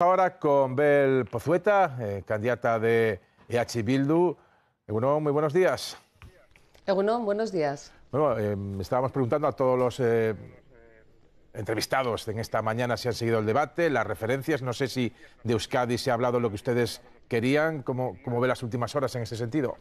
Ahora con Bel Pozueta, eh, candidata de EH Bildu. Egunon, muy buenos días. Egunon, buenos días. Bueno, em, estábamos preguntando a todos los eh, entrevistados en esta mañana si han seguido el debate, las referencias. No sé si de Euskadi se ha hablado lo que ustedes querían. ¿Cómo, cómo ve las últimas horas en ese sentido?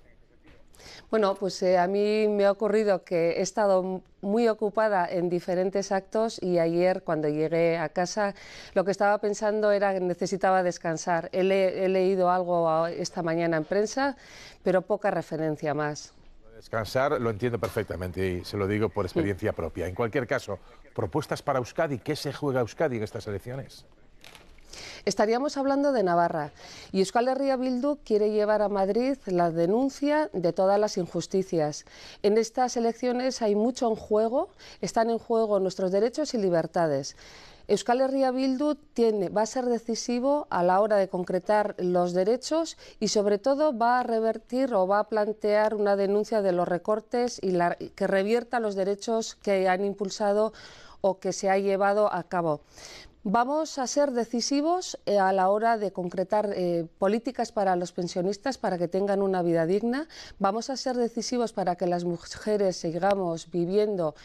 Bueno, pues eh, a mí me ha ocurrido que he estado muy ocupada en diferentes actos y ayer cuando llegué a casa lo que estaba pensando era que necesitaba descansar. He, he leído algo esta mañana en prensa, pero poca referencia más. Descansar lo entiendo perfectamente y se lo digo por experiencia propia. En cualquier caso, propuestas para Euskadi, ¿qué se juega Euskadi en estas elecciones? Estaríamos hablando de Navarra y Euskal Herria Bildu quiere llevar a Madrid la denuncia de todas las injusticias. En estas elecciones hay mucho en juego, están en juego nuestros derechos y libertades. Euskal Herria Bildu va a ser decisivo a la hora de concretar los derechos y sobre todo va a revertir o va a plantear una denuncia de los recortes y que revierta los derechos que han impulsado o que se ha llevado a cabo. Vamos a ser decisivos eh, a la hora de concretar eh, políticas para los pensionistas para que tengan una vida digna. Vamos a ser decisivos para que las mujeres sigamos viviendo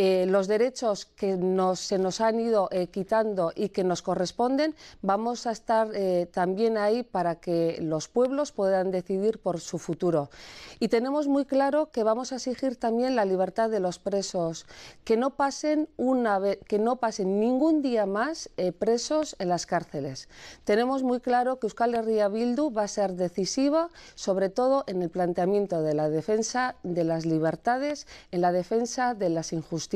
eh, los derechos que se nos han ido eh, quitando y que nos corresponden, vamos a estar eh, también ahí para que los pueblos puedan decidir por su futuro. Y tenemos muy claro que vamos a exigir también la libertad de los presos, que no pasen, una que no pasen ningún día más presos en las cárceles. Tenemos muy claro que Euskal Herria Bildu va a ser decisiva, sobre todo en el planteamiento de la defensa de las libertades, en la defensa de las injusticias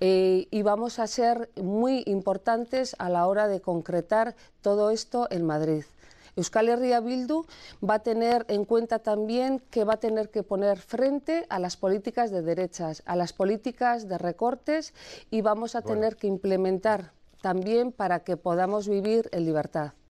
eh, y vamos a ser muy importantes a la hora de concretar todo esto en Madrid. Euskal Herria Bildu va a tener en cuenta también que va a tener que poner frente a las políticas de derechas, a las políticas de recortes y vamos a tener que implementar también para que podamos vivir en libertad.